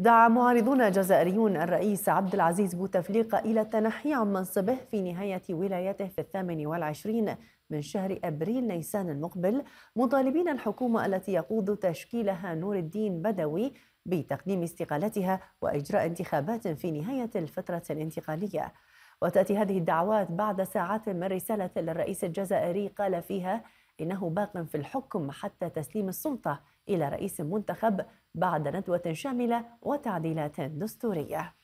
دعا معارضون جزائريون الرئيس عبد العزيز بوتفليقة إلى التنحي عن منصبه في نهاية ولايته في الثامن والعشرين من شهر أبريل نيسان المقبل مطالبين الحكومة التي يقود تشكيلها نور الدين بدوي بتقديم استقالتها وإجراء انتخابات في نهاية الفترة الانتقالية وتأتي هذه الدعوات بعد ساعات من رسالة للرئيس الجزائري قال فيها إنه باق في الحكم حتى تسليم السلطة إلى رئيس منتخب بعد ندوة شاملة وتعديلات دستورية